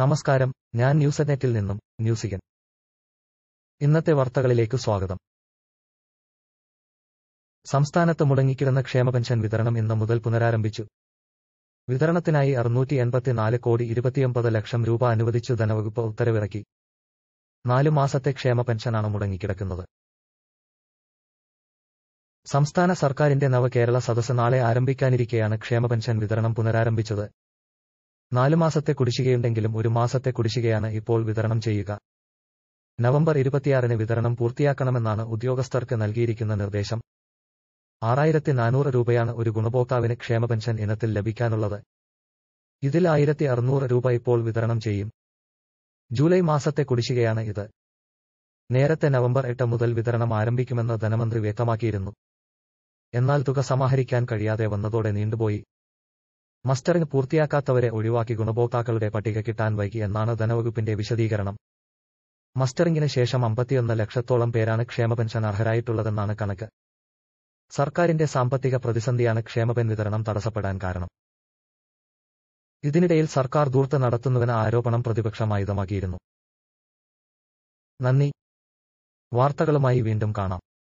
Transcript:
നമസ്കാരം ഞാൻ ന്യൂസനെറ്റിൽ നിന്നും ന്യൂസികൻ ഇന്നത്തെ വാർത്തകളിലേക്ക് സ്വാഗതം സംസ്ഥാനത്ത് മുടങ്ങിക്കിടന്ന പെൻഷൻ വിതരണം ഇന്ന് മുതൽ പുനരാരംഭിച്ചു വിതരണത്തിനായി അറുന്നൂറ്റി എൺപത്തിനാല് കോടി ഇരുപത്തിയൊമ്പത് ലക്ഷം രൂപ അനുവദിച്ചു ധനവകുപ്പ് ഉത്തരവിറക്കി നാലു മാസത്തെ ക്ഷേമ പെൻഷനാണ് മുടങ്ങിക്കിടക്കുന്നത് സംസ്ഥാന സർക്കാരിന്റെ നവകേരള സദസ് നാളെ ആരംഭിക്കാനിരിക്കെയാണ് പെൻഷൻ വിതരണം പുനരാരംഭിച്ചത് മാസത്തെ കുടിശ്ശികയുണ്ടെങ്കിലും ഒരു മാസത്തെ കുടിശ്ശികയാണ് ഇപ്പോൾ വിതരണം ചെയ്യുക നവംബർ ഇരുപത്തിയാറിന് വിതരണം പൂർത്തിയാക്കണമെന്നാണ് ഉദ്യോഗസ്ഥർക്ക് നൽകിയിരിക്കുന്ന നിർദ്ദേശം ആറായിരത്തി നാനൂറ് രൂപയാണ് ഒരു ഗുണഭോക്താവിന് പെൻഷൻ ഇനത്തിൽ ലഭിക്കാനുള്ളത് ഇതിൽ ആയിരത്തി അറുന്നൂറ് രൂപ ഇപ്പോൾ വിതരണം ചെയ്യും ജൂലൈ മാസത്തെ കുടിശ്ശികയാണ് ഇത് നേരത്തെ നവംബർ എട്ട് മുതൽ വിതരണം ആരംഭിക്കുമെന്ന് ധനമന്ത്രി വ്യക്തമാക്കിയിരുന്നു എന്നാൽ തുക സമാഹരിക്കാൻ കഴിയാതെ വന്നതോടെ നീണ്ടുപോയി മസ്റ്ററിംഗ് പൂർത്തിയാക്കാത്തവരെ ഒഴിവാക്കി ഗുണഭോക്താക്കളുടെ പട്ടിക കിട്ടാൻ വൈകി എന്നാണ് ധനവകുപ്പിന്റെ വിശദീകരണം മസ്റ്ററിംഗിന് ശേഷം അമ്പത്തിയൊന്ന് ലക്ഷത്തോളം പേരാണ് ക്ഷേമപെൻഷൻ അർഹരായിട്ടുള്ളതെന്നാണ് കണക്ക് സർക്കാരിന്റെ സാമ്പത്തിക പ്രതിസന്ധിയാണ് ക്ഷേമപെൻ വിതരണം തടസ്സപ്പെടാൻ കാരണം ഇതിനിടയിൽ സർക്കാർ ദൂർത്ത് നടത്തുന്നുവെന്ന ആരോപണം ആയുധമാക്കിയിരുന്നു നന്ദി വാർത്തകളുമായി വീണ്ടും കാണാം